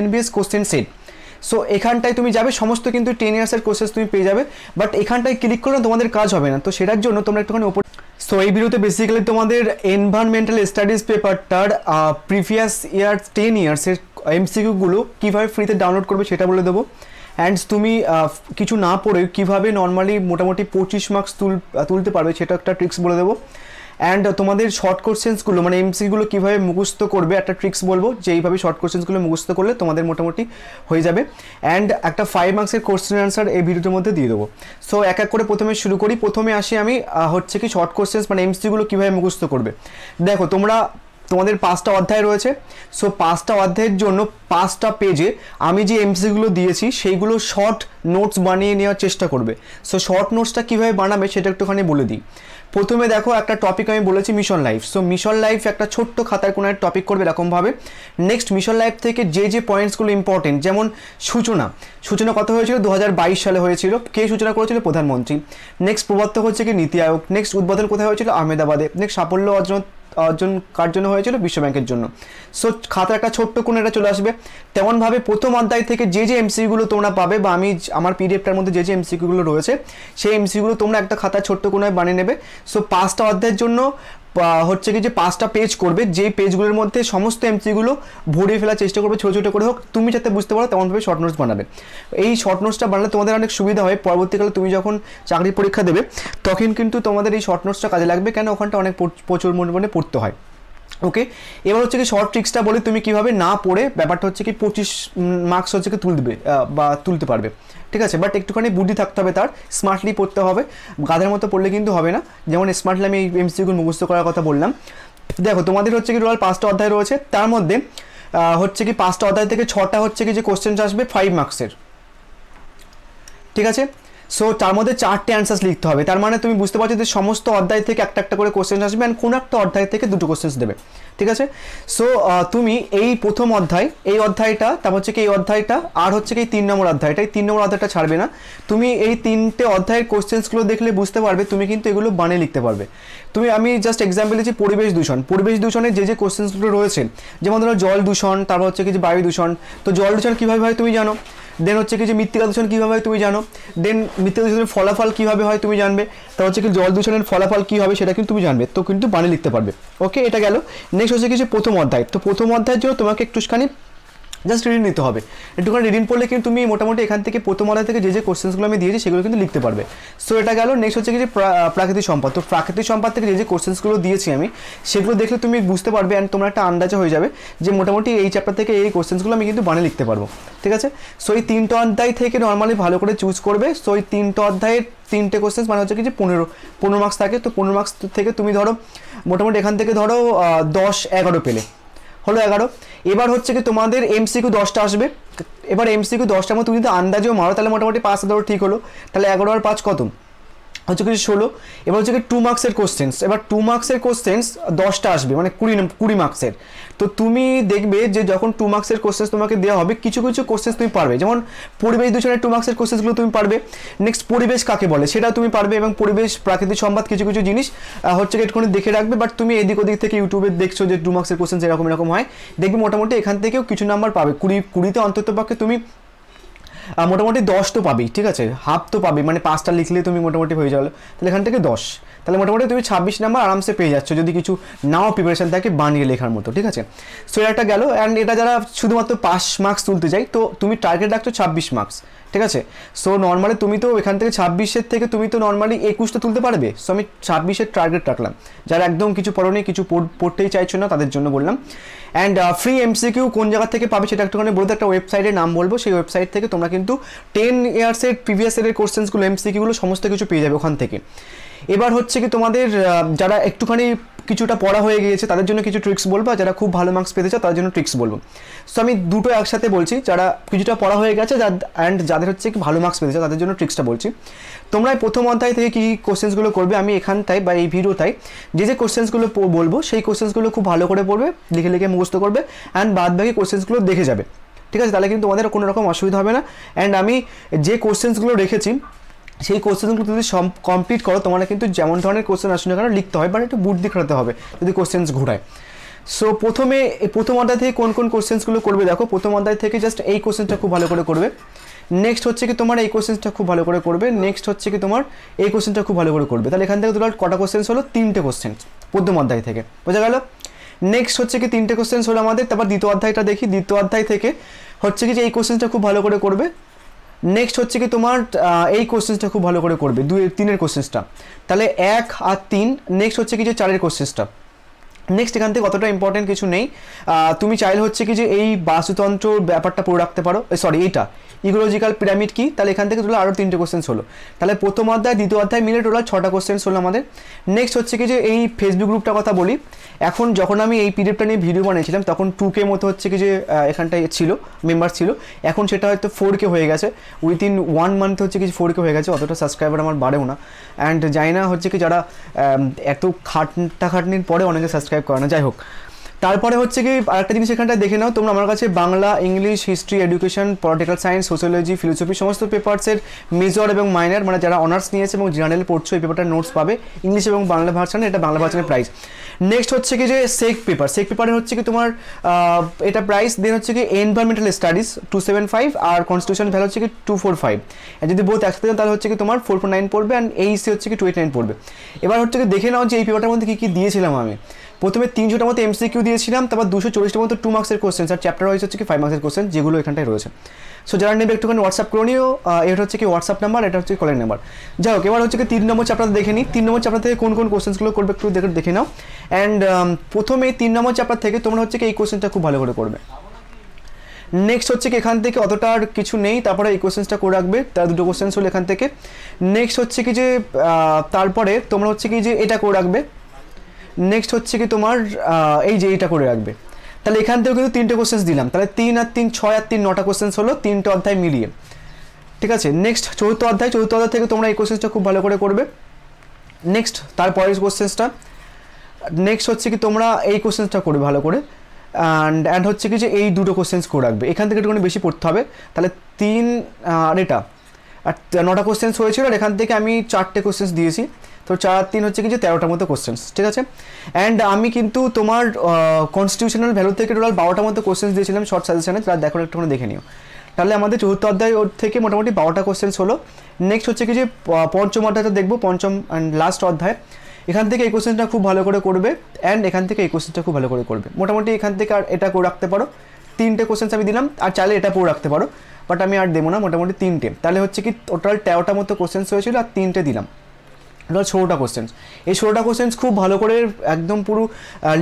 NBS question set so এখানটায় তুমি যাবে সমস্ত কিন্তু টেন ইয়ার্সের কোর্সেস তুমি পেয়ে যাবে বাট এখানটায় ক্লিক করলে তোমাদের কাজ হবে না তো সেটার জন্য তোমরা একটুখানি ওপর সো এই ভিডিওতে বেসিক্যালি তোমাদের এনভায়রনমেন্টাল স্টাডিজ পেপারটার প্রিভিয়াস ইয়ার টেন ইয়ার্সের এমসিকিউগুলো কীভাবে ফ্রিতে ডাউনলোড করবে সেটা বলে দেবো অ্যান্ড তুমি কিছু না পড়ে কীভাবে নর্মালি মোটামুটি পঁচিশ মার্কস তুল তুলতে পারবে সেটা একটা ট্রিক্স বলে দেবো অ্যান্ড uh, তোমাদের শর্ট কোশ্চেন্সগুলো মানে এমসিগুলো কীভাবে মুখস্থ করবে একটা ট্রিক্স বলবো যে এইভাবে শর্ট কোশ্চেন্সগুলো মুখস্থ করলে তোমাদের মোটামুটি হয়ে যাবে অ্যান্ড একটা ফাইভ মার্কসের কোশ্চেন অ্যান্সার এই ভিডিওটির মধ্যে দিয়ে দেবো সো এক এক করে প্রথমে শুরু করি প্রথমে আসি আমি হচ্ছে কি শর্ট কোশ্চেন্স মানে এমসিগুলো কীভাবে মুখস্ত করবে দেখো তোমরা তোমাদের পাঁচটা অধ্যায় রয়েছে সো পাঁচটা অধ্যায়ের জন্য পাঁচটা পেজে আমি যে এমসিগুলো দিয়েছি সেইগুলো শর্ট নোটস বানিয়ে নেওয়ার চেষ্টা করবে সো শর্ট নোটসটা কীভাবে বানাবে সেটা একটুখানি বলে দিই প্রথমে দেখো একটা টপিক আমি বলেছি mission life so mission life একটা ছোট্ট খাতার কোনো টপিক করবে এরকমভাবে নেক্সট মিশন লাইফ থেকে যে যে পয়েন্টসগুলো ইম্পর্টেন্ট যেমন সূচনা সূচনা কত হয়েছিল দু সালে হয়েছিল কে সূচনা করেছিল প্রধানমন্ত্রী নেক্সট প্রবর্তক হচ্ছে কি নীতি আয়োগ নেক্সট উদ্বোধন কোথায় হয়েছিল আহমেদাবাদে নেক্সট সাফল্য অর্জন অর্জন কার জন্য হয়েছিল বিশ্বব্যাংকের জন্য সো খাতার একটা ছোট্ট কোণে এটা চলে আসবে তেমনভাবে প্রথম অধ্যায় থেকে যে যে এমসিগুলো তোমরা পাবে বা আমি আমার পিডিএফটার মধ্যে যে যে এমসিগুলো রয়েছে সেই এমসিগুলো তোমরা একটা খাতা ছোট্ট কোণায় বানিয়ে নেবে সো পাঁচটা অধ্যায়ের জন্য হচ্ছে কি যে পাঁচটা পেজ করবে যে পেজগুলোর মধ্যে সমস্ত এমসিগুলো ভরিয়ে ফেলার চেষ্টা করবে ছোটো ছোটো করে হোক তুমি যাতে বুঝতে পারো তেমনভাবে শর্ট নোটস বানাবে এই শর্ট নোটসটা বানালে তোমাদের অনেক সুবিধা হয় পরবর্তীকালে তুমি যখন চাকরি পরীক্ষা দেবে তখন কিন্তু তোমাদের এই শর্ট নোটসটা কাজে লাগবে কেন ওখানটা অনেক প্রচুর মনে মনে পড়তে হয় ওকে এবার হচ্ছে কি শর্ট ট্রিক্সটা বলে তুমি কিভাবে না পড়ে ব্যাপারটা হচ্ছে কি পঁচিশ মার্কস হচ্ছে কি তুলবে বা তুলতে পারবে ঠিক আছে বাট একটুখানি বুদ্ধি থাকতে হবে তার স্মার্টলি পড়তে হবে গাধের মতো পড়লে কিন্তু হবে না যেমন স্মার্টলি আমি এমসিকিউ মুখস্থ করার কথা বললাম দেখো তোমাদের হচ্ছে কি টোটাল পাঁচটা অধ্যায় রয়েছে তার মধ্যে হচ্ছে কি পাঁচটা অধ্যায় থেকে ছটা হচ্ছে কি যে কোশ্চেন আসবে ফাইভ মার্কসের ঠিক আছে সো তার মধ্যে চারটে অ্যান্সার্স লিখতে হবে তার মানে তুমি বুঝতে পারছো যে সমস্ত অধ্যায় থেকে একটা একটা করে কোশ্চেন আসবে অ্যান্ড কোনো একটা অধ্যায় থেকে দুটো কোশ্চেন্স দেবে ঠিক আছে সো তুমি এই প্রথম অধ্যায় এই অধ্যায়টা তারপর হচ্ছে কি এই অধ্যায়টা আর হচ্ছে কি এই তিন নম্বর অধ্যায়টা এই তিন নম্বর অধ্যায়টা ছাড়বে না তুমি এই তিনটে অধ্যায়ের কোশ্চেন্সগুলো দেখলে বুঝতে পারবে তুমি কিন্তু এগুলো বানিয়ে লিখতে পারবে তুমি আমি জাস্ট এক্সাম্পল দিচ্ছি পরিবেশ দূষণ পরিবেশ দূষণে যে যে কোশ্চেন্সগুলো রয়েছে যেমন ধরো জল দূষণ তারপর হচ্ছে কি যে বায়ু দূষণ তো জল দূষণ কীভাবে হয় তুমি জানো দেন হচ্ছে কি যে মৃত্তিকা দূষণ কীভাবে হয় তুমি জানো দেন মৃত্তিকা দূষণের ফলাফল কীভাবে হয় তুমি জানবে তার হচ্ছে কি জল দূষণের ফলাফল কী হবে সেটা কিন্তু তুমি জানবে তো কিন্তু বানিয়ে লিখতে পারবে ওকে এটা গেল নেক্সট হচ্ছে কি যে প্রথম অধ্যায় তো প্রথম অধ্যায়ের জন্য তোমাকে একটুখানি জাস্ট রিডিং নিতে হবে একটুখানি রিডিং পড়লে কিন্তু তুমি মোটামুটি এখান থেকে প্রথম অধ্যায় থেকে যে যে কোশ্চেন্সগুলো আমি দিয়েছি সেগুলো কিন্তু লিখতে পারবে সো এটা গেল নেক্সট হচ্ছে কি যে প্রাকৃতিক সম্পদ তো প্রাকৃতিক সম্পদ থেকে যে যে কোশ্চেন্সগুলো দিয়েছি আমি সেগুলো দেখলে তুমি বুঝতে পারবে অ্যান্ড তোমার একটা আন্দাজে হয়ে যাবে যে মোটামুটি এই চ্যাপ্টার থেকে এই কোশ্চেন্সগুলো আমি কিন্তু বানিয়ে লিখতে পারবো ঠিক আছে সো এই তিনটে অধ্যায় থেকে নর্মালি ভালো করে চুজ করবে সো এই তিনটে অধ্যায়ের তিনটে কোশ্চেন্স মানে হচ্ছে কি যে পনেরো পনেরো মার্কস থাকে তো পনেরো মার্কস থেকে তুমি ধরো মোটামুটি এখান থেকে ধরো দশ এগারো পেলে হলো এগারো এবার হচ্ছে কি তোমাদের এমসিকিউ দশটা আসবে এবার এমসিকিউ দশটার মধ্যে মানে তুমি যদি আন্দাজেও মারো তাহলে মোটামুটি পাঁচ এগারো ঠিক হলো তাহলে এগারো আর পাঁচ কত হচ্ছে কিছু ষোলো এবার হচ্ছে কি টু মার্কসের কোশ্চেন্স এবার টু মার্কসের কোশ্চেন্স দশটা আসবে মানে কুড়ি কুড়ি মার্কসের তো তুমি দেখবে যে যখন টু মার্কসের কোশ্চেন্স তোমাকে দেওয়া হবে কিছু কিছু কোশ্চেন্স তুমি পারবে যেমন পরিবেশ দূষণের টু মার্কসের কোশ্চেন্সগুলো তুমি পারবে নেক্সট পরিবেশ কাকে বলে সেটা তুমি পারবে এবং পরিবেশ প্রাকৃতিক সম্বাদ কিছু কিছু জিনিস হচ্ছে কি একটুখানি দেখে রাখবে বাট তুমি এদিক ওদিক থেকে ইউটিউবে দেখছো যে টু মার্কসের কোশ্চেন্স এরকম এরকম হয় দেখবে মোটামুটি এখান থেকেও কিছু নাম্বার পাবে কুড়ি কুড়িতে অন্তত পক্ষে তুমি মোটামুটি দশ তো পাবি ঠিক আছে হাফ তো পাবি মানে পাঁচটা লিখলে তুমি মোটামুটি হয়ে যাবে তাহলে এখান থেকে দশ তাহলে মোটামুটি তুমি ছাব্বিশ নাম্বার আরামসে পেয়ে যাচ্ছ যদি কিছু নাও প্রিপারেশান থাকে বানিয়ে লেখার মতো ঠিক আছে সো এটা গেল অ্যান্ড এটা যারা শুধুমাত্র পাঁচ মার্কস তুলতে যায় তো তুমি টার্গেট রাখছো ছাব্বিশ মার্কস ঠিক আছে সো নর্মালি তুমি তো এখান থেকে ছাব্বিশের থেকে তুমি তো নর্মালি একুশটা তুলতে পারবে সো আমি ছাব্বিশের টার্গেট রাখলাম যারা একদম কিছু নেই কিছু পড়তেই চাইছো না তাদের জন্য বললাম অ্যান্ড ফ্রি এমসিকিউ কোন জায়গা থেকে পাবে সেটা একটুখানি বলতে একটা ওয়েবসাইটের নাম বলবো সেই ওয়েবসাইট থেকে তোমরা কিন্তু টেন ইয়ার্সের প্রিভিয়াস ইয়ারের কোশ্চেন্সগুলো এমসিকিউগুলো সমস্ত কিছু পেয়ে যাবে ওখান থেকে এবার হচ্ছে কি তোমাদের যারা একটুখানি কিছুটা পড়া হয়ে গিয়েছে তাদের জন্য কিছু ট্রিক্স বলবো আর যারা খুব ভালো মার্কস পেতে চাও তাদের জন্য ট্রিক্স বলবো সো আমি দুটো একসাথে বলছি যারা কিছুটা পড়া হয়ে গেছে যা অ্যান্ড যাদের হচ্ছে কি ভালো মার্কস পেতে চাও তাদের জন্য ট্রিক্সটা বলছি তোমরা প্রথম অধ্যায় থেকে কী কোশ্চেন্সগুলো করবে আমি এখানটাই বা এই ভিডিওটাই যে যে কোশ্চেন্সগুলো বলবো সেই কোশ্চেন্সগুলো খুব ভালো করে পড়বে লিখে লিখে মুখস্থ করবে অ্যান্ড বাদ বাকি কোশ্চেন্সগুলো দেখে যাবে ঠিক আছে তাহলে কিন্তু তোমাদের কোনো রকম অসুবিধা হবে না অ্যান্ড আমি যে কোশ্চেন্সগুলো রেখেছি সেই কোশ্চেনগুলো যদি সব কমপ্লিট করো তোমরা কিন্তু যেমন ধরনের কোশ্চেন আসুন কেন লিখতে হয় বাট একটু বুদ্ধি খেলাতে হবে যদি কোশ্চেন্স ঘোরায় সো প্রথমে প্রথম অধ্যায় থেকে কোন কোন কোশ্চেন্সগুলো করবে দেখো প্রথম অধ্যায় থেকে জাস্ট এই কোশ্চেনটা খুব ভালো করে করবে নেক্সট হচ্ছে কি তোমার এই কোশ্চেনটা খুব ভালো করে করবে নেক্সট হচ্ছে কি তোমার এই কোশ্চেনটা খুব ভালো করে করবে তাহলে এখান থেকে তোমার কটা কোশ্চেন্স হলো তিনটে কোশ্চেন প্রথম অধ্যায় থেকে বোঝা গেল নেক্সট হচ্ছে কি তিনটে কোশ্চেন্স হলো আমাদের তারপর দ্বিতীয় অধ্যায়টা দেখি দ্বিতীয় অধ্যায় থেকে হচ্ছে কি যে এই কোশ্চেনটা খুব ভালো করে করবে নেক্সট হচ্ছে কি তোমার এই কোশ্চেন্সটা খুব ভালো করে করবে দুই তিনের কোশ্চেন্সটা তাহলে এক আর তিন নেক্সট হচ্ছে কি যে চারের কোশ্চেন্সটা নেক্সট এখান থেকে অতটা ইম্পর্টেন্ট কিছু নেই তুমি চাইলে হচ্ছে কি যে এই বাস্তুতন্ত্র ব্যাপারটা পড়ে রাখতে পারো সরি এইটা ইকোলজিক্যাল পিরামিড কি তাহলে এখান থেকে তোলা আরও তিনটে কোশ্চেন্স হলো তাহলে প্রথম অধ্যায় দ্বিতীয় অধ্যায় মিলে টোটাল ছটা কোশ্চেন্স হলো আমাদের নেক্সট হচ্ছে কি যে এই ফেসবুক গ্রুপটার কথা বলি এখন যখন আমি এই পিরিয়ডটা নিয়ে ভিডিও বানিয়েছিলাম তখন টু কে মতো হচ্ছে কি যে এখানটায় ছিল মেম্বার ছিল এখন সেটা হয়তো ফোর কে হয়ে গেছে উইথিন ওয়ান মান্থ হচ্ছে কি ফোর কে হয়ে গেছে অতটা সাবস্ক্রাইবার আমার বাড়েও না অ্যান্ড যাই না হচ্ছে কি যারা এত খাটটা খাটনির পরে অনেকে সাবস্ক্রাইব সাবস্ক্রাইব করে না যাই হোক তারপরে হচ্ছে কি আরেকটা জিনিস এখানটায় দেখে নাও তোমরা আমার কাছে Bangla English history education political science sociology philosophy সমস্ত পেপার্সের মেজর এবং মাইনার মানে যারা অনার্স নিয়েছে এবং জার্নালে পড়ছো এই পেপারটা নোটস পাবে ইংলিশ এবং বাংলা ভার্সানে এটা বাংলা ভার্সানের প্রাইস নেক্সট হচ্ছে কি যে সেক পেপার সেক পেপারে হচ্ছে কি তোমার এটা প্রাইস দেন হচ্ছে কি environmental studies two seven five আর কনস্টিটিউশন ভ্যালু হচ্ছে কি টু ফোর ফাইভ যদি বোধ একসাথে তাহলে হচ্ছে কি তোমার ফোর ফোর নাইন পড়বে অ্যান্ড এইসি হচ্ছে কি টু এইট নাইন পড়বে এবার হচ্ছে কি দেখে নাও যে এই পেপারটার মধ্যে কী কী দিয়েছিলাম আমি প্রথমে তিনশোটা মতো এমসিকিউ দিয়েছিলাম তারপর দুশো চল্লিশটা মতো টু মার্কসের কোশ্চেন আর চ্যাপ্টার ওয়াইজ হচ্ছে কি ফাইভ মার্কসের কোশ্চেন যেগুলো এখানটায় রয়েছে সো যারা নেবে একটুখানি হোয়াটসঅ্যাপ করে নিও এটা হচ্ছে কি হোয়াটসঅ্যাপ নাম্বার এটা হচ্ছে কলের নাম্বার যাই হোক এবার হচ্ছে কি তিন নম্বর চ্যাপ্টার দেখে নিই তিন নম্বর চ্যাপ্টার থেকে কোন কোন কোশ্চেনগুলো করবে একটু দেখে দেখে নাও অ্যান্ড um, প্রথমে তিন নম্বর চ্যাপ্টার থেকে তোমরা হচ্ছে কি এই কোশ্চেনটা খুব ভালো করে করবে নেক্সট হচ্ছে কি এখান থেকে অতটা আর কিছু নেই তারপরে এই কোশ্চেন্সটা করে রাখবে তার দুটো কোশ্চেন্স হলো এখান থেকে নেক্সট হচ্ছে কি যে তারপরে তোমরা হচ্ছে কি যে এটা করে রাখবে নেক্সট হচ্ছে কি তোমার এই যে এইটা করে রাখবে তাহলে এখান থেকেও কিন্তু তিনটে কোশ্চেন্স দিলাম তাহলে তিন আর তিন ছয় আর তিন নটা কোশ্চেন্স হলো তিনটে অধ্যায় মিলিয়ে ঠিক আছে নেক্সট চৌর্থ অধ্যায় চৌর্থ অধ্যায় থেকে তোমরা এই কোশ্চেন্সটা খুব ভালো করে করবে নেক্সট তারপরের কোশ্চেন্সটা নেক্সট হচ্ছে কি তোমরা এই কোশ্চেন্সটা করবে ভালো করে অ্যান্ড অ্যান্ড হচ্ছে কি যে এই দুটো কোশ্চেন্স করে রাখবে এখান থেকে একটুখানি বেশি পড়তে হবে তাহলে তিন আর এটা আর নটা কোশ্চেন্স হয়েছিল আর এখান থেকে আমি চারটে কোশ্চেন্স দিয়েছি তো চার তিন হচ্ছে কি যে তেরোটার মতো কোশ্চেন্স ঠিক আছে অ্যান্ড আমি কিন্তু তোমার কনস্টিটিউশনাল ভ্যালু থেকে টোটাল বারোটার মতো কোশ্চেন্স দিয়েছিলাম শর্ট সাজেশনে তারা দেখো একটুখানি দেখে নিও তাহলে আমাদের চতুর্থ অধ্যায় থেকে মোটামুটি বারোটা কোশ্চেন্স হলো নেক্সট হচ্ছে কি যে পঞ্চম অধ্যায়টা দেখবো পঞ্চম অ্যান্ড লাস্ট অধ্যায় এখান থেকে এই কোশ্চেনটা খুব ভালো করে করবে অ্যান্ড এখান থেকে এই কোশ্চেনটা খুব ভালো করে করবে মোটামুটি এখান থেকে আর এটা করে রাখতে পারো তিনটে কোশ্চেন্স আমি দিলাম আর চাইলে এটা পড়ে রাখতে পারো বাট আমি আর দেবো না মোটামুটি তিনটে তাহলে হচ্ছে কি টোটাল তেরোটা মতো কোশ্চেন্স হয়েছিল আর তিনটে দিলাম এটা ষোলোটা কোশ্চেন্স এই ষোলোটা কোশ্চেন্স খুব ভালো করে একদম পুরো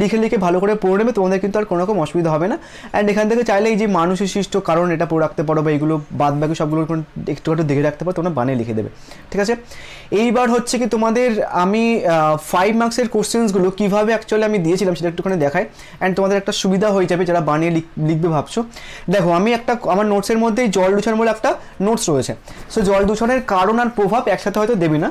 লিখে লিখে ভালো করে পড়ে নেবে তোমাদের কিন্তু আর কোনো রকম অসুবিধা হবে না অ্যান্ড এখান থেকে চাইলে এই যে মানুষের সৃষ্ট কারণ এটা পড়ে রাখতে পারো বা এইগুলো বাদ বাকি সবগুলো একটু একটু দেখে রাখতে পারো তোমরা বানিয়ে লিখে দেবে ঠিক আছে এইবার হচ্ছে কি তোমাদের আমি ফাইভ মার্কসের কোশ্চেন্সগুলো কীভাবে অ্যাকচুয়ালি আমি দিয়েছিলাম সেটা একটুখানি দেখায় অ্যান্ড তোমাদের একটা সুবিধা হয়ে যাবে যারা বানিয়ে লিখবে ভাবছো দেখো আমি একটা আমার নোটসের মধ্যেই জল দূষণ বলে একটা নোটস রয়েছে সো জল দূষণের কারণ আর প্রভাব একসাথে হয়তো দেবে না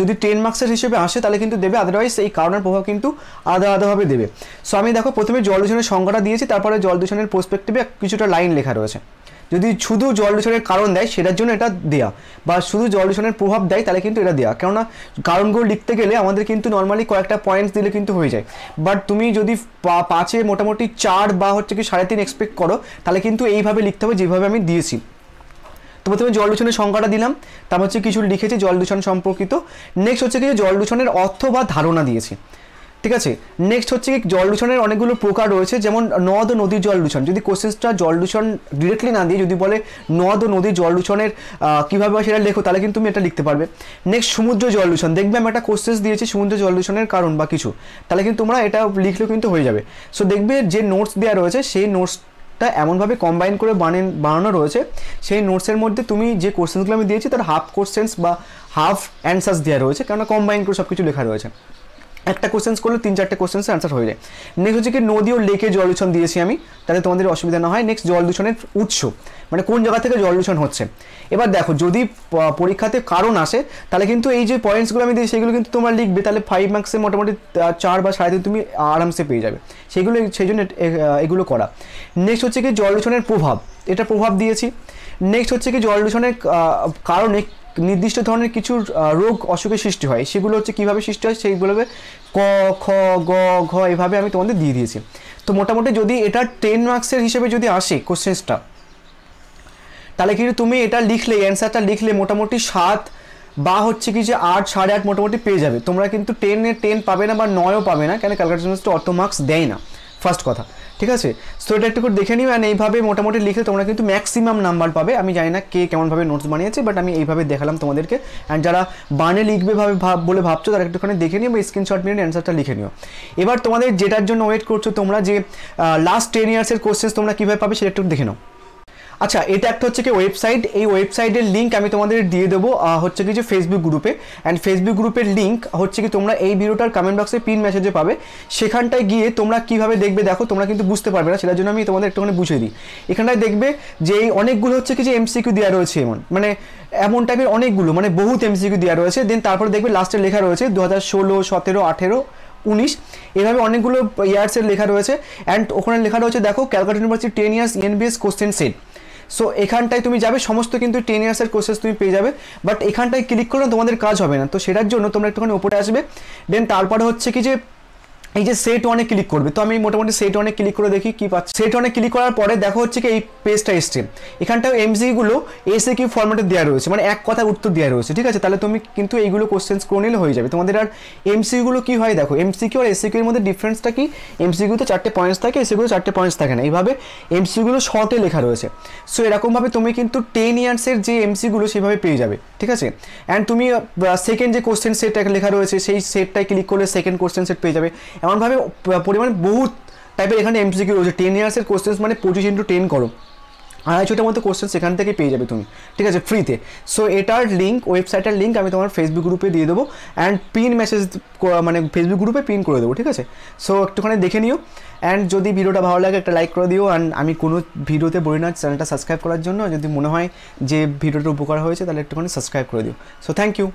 যদি টেন মার্কসের হিসেবে আসে তাহলে কিন্তু দেবে আদারওয়াইজ এই কারণের প্রভাব কিন্তু আলাদা আলাদাভাবে দেবে সো আমি দেখো প্রথমে জল দূষণের সংখ্যাটা দিয়েছি তারপরে জল দূষণের প্রসপেক্টিভে কিছুটা লাইন লেখা রয়েছে যদি শুধু জল দূষণের কারণ দেয় সেটার জন্য এটা দেয়া বা শুধু জল দূষণের প্রভাব দেয় তাহলে কিন্তু এটা দেয়া কেননা কারণগুলো লিখতে গেলে আমাদের কিন্তু নর্মালি কয়েকটা পয়েন্টস দিলে কিন্তু হয়ে যায় বাট তুমি যদি পাঁচে মোটামুটি চার বা হচ্ছে কি সাড়ে তিন এক্সপেক্ট করো তাহলে কিন্তু এইভাবে লিখতে হবে যেভাবে আমি দিয়েছি প্রথমে জল দূষণের সংখ্যাটা দিলাম তারপর হচ্ছে কিছু লিখেছি জল দূষণ সম্পর্কিত নেক্সট হচ্ছে কিছু জল দূষণের অর্থ বা ধারণা দিয়েছি ঠিক আছে নেক্সট হচ্ছে জল দূষণের অনেকগুলো প্রকার রয়েছে যেমন নদ ও নদীর জল দূষণ যদি কোশ্চেন্সটা জল দূষণ ডিরেক্টলি না দিয়ে যদি বলে নদ ও নদীর জল দূষণের কীভাবে সেটা লেখো তাহলে কিন্তু তুমি এটা লিখতে পারবে নেক্সট সমুদ্র জল দূষণ দেখবে আমি একটা কোশ্চেন্স দিয়েছি সমুদ্র জল দূষণের কারণ বা কিছু তাহলে কিন্তু তোমরা এটা লিখলেও কিন্তু হয়ে যাবে সো দেখবে যে নোটস দেওয়া রয়েছে সেই নোটস নোটটা এমনভাবে কম্বাইন করে বানিয়ে বানানো রয়েছে সেই নোটসের মধ্যে তুমি যে কোশ্চেনগুলো আমি দিয়েছি তার হাফ কোশ্চেন্স বা হাফ অ্যান্সার্স দেওয়া রয়েছে কেননা কম্বাইন করে সব কিছু লেখা রয়েছে একটা কোশ্চেন্স করলে তিন চারটে কোশ্চেন্স অ্যান্সার হয়ে যায় নেক্সট হচ্ছে কি নদী ও লেকে জল দূষণ দিয়েছি আমি তাহলে তোমাদের অসুবিধা না হয় নেক্সট জল দূষণের উৎস মানে কোন জায়গা থেকে জল দূষণ হচ্ছে এবার দেখো যদি পরীক্ষাতে কারণ আসে তাহলে কিন্তু এই যে পয়েন্টসগুলো আমি দিই সেগুলো কিন্তু তোমরা লিখবে তাহলে ফাইভ মার্কসে মোটামুটি চার বা সাড়ে তুমি আরামসে পেয়ে যাবে সেগুলো সেই জন্য এগুলো করা নেক্সট হচ্ছে কি জল দূষণের প্রভাব এটা প্রভাব দিয়েছি নেক্সট হচ্ছে কি জল দূষণের কারণে নির্দিষ্ট ধরনের কিছু রোগ অসুখের সৃষ্টি হয় সেগুলো হচ্ছে কীভাবে সৃষ্টি হয় সেইগুলোকে ক খ গ ঘ এভাবে আমি তোমাদের দিয়ে দিয়েছি তো মোটামুটি যদি এটা টেন মার্কসের হিসেবে যদি আসে কোশ্চেন্সটা তাহলে কিন্তু তুমি এটা লিখলে অ্যান্সারটা লিখলে মোটামুটি সাত বা হচ্ছে কি যে আট সাড়ে আট মোটামুটি পেয়ে যাবে তোমরা কিন্তু টেনে টেন পাবে না বা নয়ও পাবে না কেন ক্যালকুলেশন ইউনিভার্সিটি অত মার্কস দেয় না ফার্স্ট কথা ঠিক আছে সো এটা একটু করে দেখে নিও অ্যান্ড এইভাবে মোটামুটি লিখলে তোমরা কিন্তু ম্যাক্সিমাম নাম্বার পাবে আমি জানি না কে কেমনভাবে নোটস বানিয়েছে বাট আমি এইভাবে দেখালাম তোমাদেরকে অ্যান্ড যারা বানে লিখবে ভাবে ভাব বলে ভাবছো তারা একটুখানি দেখে নিও বা স্ক্রিনশট নিয়ে অ্যান্সারটা লিখে নিও এবার তোমাদের যেটার জন্য ওয়েট করছো তোমরা যে লাস্ট টেন ইয়ার্সের কোশ্চেন্স তোমরা কীভাবে পাবে সেটা একটু দেখে নাও আচ্ছা এটা একটা হচ্ছে কি ওয়েবসাইট এই ওয়েবসাইটের লিঙ্ক আমি তোমাদের দিয়ে দেবো হচ্ছে কি যে ফেসবুক গ্রুপে অ্যান্ড ফেসবুক গ্রুপের লিঙ্ক হচ্ছে কি তোমরা এই ভিডিওটার কমেন্ট বক্সে পিন মেসেজে পাবে সেখানটায় গিয়ে তোমরা কিভাবে দেখবে দেখো তোমরা কিন্তু বুঝতে পারবে না সেটার জন্য আমি তোমাদের একটুখানি বুঝিয়ে দিই এখানটায় দেখবে যে এই অনেকগুলো হচ্ছে কি যে এমসিকিউ দেওয়া রয়েছে এমন মানে এমন টাইপের অনেকগুলো মানে বহুত এমসিকিউ দেওয়া রয়েছে দেন তারপরে দেখবে লাস্টে লেখা রয়েছে দু হাজার ষোলো সতেরো আঠেরো উনিশ এভাবে অনেকগুলো ইয়ার্সের লেখা রয়েছে অ্যান্ড ওখানে লেখা রয়েছে দেখো Calcutta university ten years NBS question set so এখানটায় তুমি যাবে সমস্ত কিন্তু টেন ইয়ার্সের কোর্সেস তুমি পেয়ে যাবে বাট এখানটায় ক্লিক করলে তোমাদের কাজ হবে না তো সেটার জন্য তোমরা একটুখানি ওপরে আসবে দেন তারপরে হচ্ছে কি যে এই যে সেট ওয়ানে ক্লিক করবে তো আমি মোটামুটি সেট ওয়ানে ক্লিক করে দেখি কি পাচ্ছি সেট ওয়ানে ক্লিক করার পরে দেখা হচ্ছে কি এই পেজটা এসছে এখানটাও এমসিগুলো এসে কি ফর্মেটে দেওয়া রয়েছে মানে এক কথা উত্তর দেওয়া রয়েছে ঠিক আছে তাহলে তুমি কিন্তু এইগুলো কোশ্চেন করে নিলে হয়ে যাবে তোমাদের আর এমসিগুলো কি হয় দেখো এমসিকিউ আর কিউর মধ্যে ডিফারেন্সটা কি তো চারটে পয়েন্টস থাকে কিউ চারটে পয়েন্টস থাকে না এইভাবে এমসিগুলো শর্টে লেখা রয়েছে সো এরকমভাবে তুমি কিন্তু টেন ইয়ার্সের যে এমসিগুলো সেভাবে পেয়ে যাবে ঠিক আছে অ্যান্ড তুমি সেকেন্ড যে কোশ্চেন সেটটা লেখা রয়েছে সেই সেটটায় ক্লিক করলে সেকেন্ড কোশ্চেন সেট পেয়ে যাবে এমনভাবে পরিমাণ বহুত টাইপের এখানে এমসিকিউ রয়েছে টেন ইয়ার্সের কোশ্চেন্স মানে পঁচিশ ইন্টু টেন করো আড়াইশোটার মতো কোশ্চেন সেখান থেকে পেয়ে যাবে তুমি ঠিক আছে ফ্রিতে সো এটার লিঙ্ক ওয়েবসাইটের লিঙ্ক আমি তোমার ফেসবুক গ্রুপে দিয়ে দেবো অ্যান্ড পিন মেসেজ মানে ফেসবুক গ্রুপে পিন করে দেবো ঠিক আছে সো একটুখানি দেখে নিও অ্যান্ড যদি ভিডিওটা ভালো লাগে একটা লাইক করে দিও অ্যান্ড আমি কোনো ভিডিওতে বলি না চ্যানেলটা সাবস্ক্রাইব করার জন্য যদি মনে হয় যে ভিডিওটা উপকার হয়েছে তাহলে একটুখানি সাবস্ক্রাইব করে দিও সো থ্যাংক ইউ